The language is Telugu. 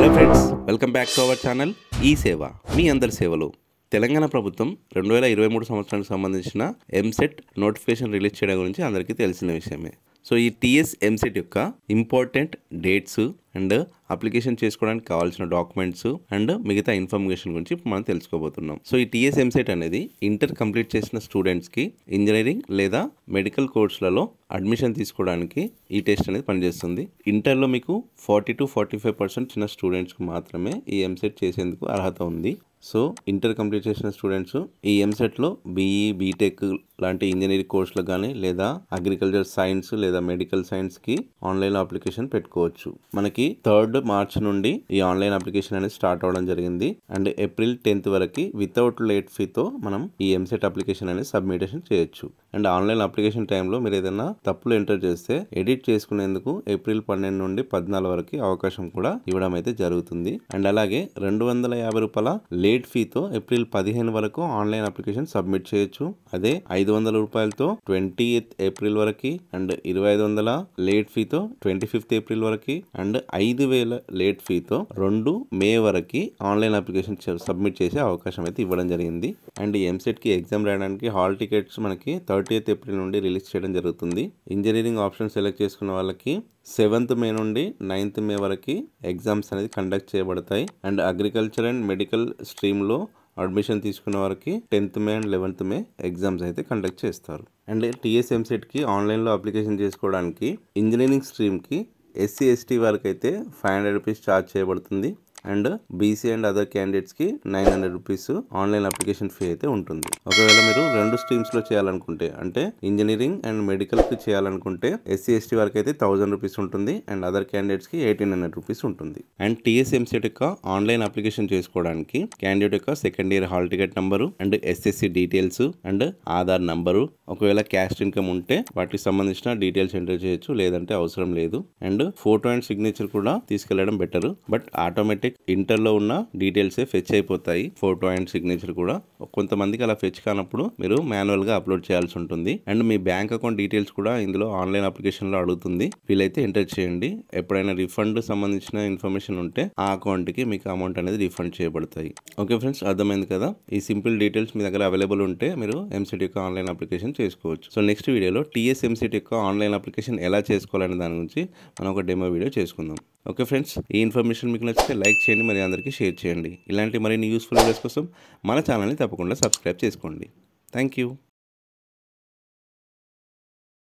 hello friends welcome back to our channel ఈ సేవ మీ అందరి సేవలు తెలంగాణ ప్రభుత్వం రెండు వేల ఇరవై మూడు సంవత్సరానికి సంబంధించిన ఎంసెట్ నోటిఫికేషన్ రిలీజ్ చేయడం గురించి అందరికీ తెలిసిన విషయమే సో ఈ టీఎస్ ఎంసెట్ యొక్క ఇంపార్టెంట్ డేట్స్ అండ్ అప్లికేషన్ చేసుకోవడానికి కావాల్సిన డాక్యుమెంట్స్ అండ్ మిగతా ఇన్ఫర్మేషన్ గురించి మనం తెలుసుకోబోతున్నాం సో ఈ టీఎస్ ఎంసెట్ అనేది ఇంటర్ కంప్లీట్ చేసిన స్టూడెంట్స్కి ఇంజనీరింగ్ లేదా మెడికల్ కోర్సులలో అడ్మిషన్ తీసుకోవడానికి ఈ టెస్ట్ అనేది పనిచేస్తుంది ఇంటర్లో మీకు forty to forty five percent చిన్న స్టూడెంట్స్కి మాత్రమే ఈ ఎంసెట్ చేసేందుకు అర్హత ఉంది సో ఇంటర్ కంప్లీట్ చేసిన స్టూడెంట్స్ ఈ ఎంసెట్లో బీఈ బీటెక్ లాంటి ఇంజనీరింగ్ కోర్సులకు కానీ లేదా అగ్రికల్చర్ సైన్స్ లేదా మెడికల్ సైన్స్కి ఆన్లైన్ అప్లికేషన్ పెట్టుకోవచ్చు మనకి థర్డ్ మార్చ్ నుండి ఈ ఆన్లైన్ అప్లికేషన్ అనేది స్టార్ట్ అవ్వడం జరిగింది అండ్ ఏప్రిల్ టెన్త్ వరకు వితౌట్ లేట్ ఫీతో మనం ఈ ఎంసెట్ అప్లికేషన్ అనేది సబ్మిటేషన్ చేయొచ్చు అండ్ ఆన్లైన్ అప్లికేషన్ టైంలో మీరు ఏదైనా తప్పులు ఎంటర్ చేస్తే ఎడిట్ చేసుకునేందుకు ఏప్రిల్ పన్నెండు నుండి పద్నాలుగు వరకు అవకాశం కూడా ఇవ్వడం అయితే జరుగుతుంది అండ్ అలాగే రెండు వందల యాభై రూపాయల లేట్ ఫీతో ఏప్రిల్ పదిహేను వరకు ఆన్లైన్ అప్లికేషన్ సబ్మిట్ చేయొచ్చు అదే ఐదు వందల రూపాయలతో ట్వంటీ ఏప్రిల్ వరకు అండ్ ఇరవై ఐదు వందల లేట్ ఫీతో ట్వంటీ ఫిఫ్త్ ఏప్రిల్ వరకు అండ్ ఐదు వేల లేట్ ఫీతో రెండు మే వరకు ఆన్లైన్ అప్లికేషన్ సబ్మిట్ చేసే అవకాశం అయితే ఇవ్వడం జరిగింది అండ్ ఎంసెట్కి ఎగ్జామ్ రాయడానికి హాల్ టికెట్స్ మనకి థర్డ్ థర్టీయత్ ఏప్రిల్ నుండి రిలీజ్ చేయడం జరుగుతుంది ఇంజనీరింగ్ ఆప్షన్ సెలెక్ట్ చేసుకున్న వాళ్ళకి సెవెంత్ మే నుండి నైన్త్ మే వరకు ఎగ్జామ్స్ అనేది కండక్ట్ చేయబడతాయి అండ్ అగ్రికల్చర్ అండ్ మెడికల్ స్ట్రీమ్లో అడ్మిషన్ తీసుకున్న వారికి tenth May and eleventh May exams అయితే కండక్ట్ చేస్తారు అండ్ టీఎస్ఎంసెట్కి ఆన్లైన్లో అప్లికేషన్ చేసుకోవడానికి ఇంజనీరింగ్ స్ట్రీమ్కి ఎస్సీ ఎస్టీ వరకు అయితే ఫైవ్ హండ్రెడ్ రూపీస్ ఛార్జ్ చేయబడుతుంది అండ్ బీసీ అండ్ అదర్ క్యాండిడేట్స్కి nine hundred rupees online application fee అయితే ఉంటుంది ఒకవేళ మీరు రెండు స్ట్రీమ్స్లో చేయాలనుకుంటే అంటే ఇంజనీరింగ్ అండ్ మెడికల్కి చేయాలనుకుంటే ఎస్సీ ఎస్టీ వారికి అయితే థౌసండ్ రూపీస్ ఉంటుంది అండ్ అదర్ క్యాండిడేట్స్కి ఎయిటీన్ హండ్రెడ్ రూపీస్ ఉంటుంది అండ్ టీఎస్ఎంసెట్ యొక్క ఆన్లైన్ అప్లికేషన్ చేసుకోవడానికి క్యాండిడేట్ యొక్క second year hall ticket number and SSC details and Aadhaar number ఒకవేళ క్యాస్ట్ ఇన్కమ్ ఉంటే వాటికి సంబంధించిన డీటెయిల్స్ ఎంటర్ చేయొచ్చు లేదంటే అవసరం లేదు అండ్ ఫోటో అండ్ సిగ్నేచర్ కూడా తీసుకెళ్లడం బెటర్ బట్ ఆటోమేటిక్ మనకి ఇంటర్లో ఉన్న డీటెయిల్సే ఫెచ్ అయిపోతాయి ఫోటో అండ్ సిగ్నేచర్ కూడా కొంతమందికి అలా ఫెచ్ కానప్పుడు మీరు మాన్యువల్గా అప్లోడ్ చేయాల్సి ఉంటుంది అండ్ మీ బ్యాంక్ అకౌంట్ డీటెయిల్స్ కూడా ఇందులో ఆన్లైన్ అప్లికేషన్లో అడుగుతుంది వీలైతే ఎంటర్ చేయండి ఎప్పుడైనా రిఫండ్ సంబంధించిన ఇన్ఫర్మేషన్ ఉంటే ఆ అకౌంట్కి మీకు అమౌంట్ అనేది రిఫండ్ చేయబడతాయి ఓకే ఫ్రెండ్స్ అర్థమైంది కదా ఈ సింపుల్ డీటెయిల్స్ మీ దగ్గర అవైలబుల్ ఉంటే మీరు ఎంసీటీ యొక్క ఆన్లైన్ అప్లికేషన్ చేసుకోవచ్చు సో నెక్స్ట్ వీడియోలో టీఎస్ఎంసీటీ యొక్క ఆన్లైన్ అప్లికేషన్ ఎలా చేసుకోవాలనే దాని గురించి మనం ఒక డెమో వీడియో చేసుకుందాం ఓకే ఫ్రెండ్స్ ఈ ఇన్ఫర్మేషన్ మీకు నచ్చితే లైక్ చేయండి మరి అందరికీ షేర్ చేయండి ఇలాంటి మరిన్ని యూస్ఫుల్ వీడియోస్ కోసం మన ఛానల్ని తప్పకుండా సబ్స్క్రైబ్ చేసుకోండి థ్యాంక్ యూ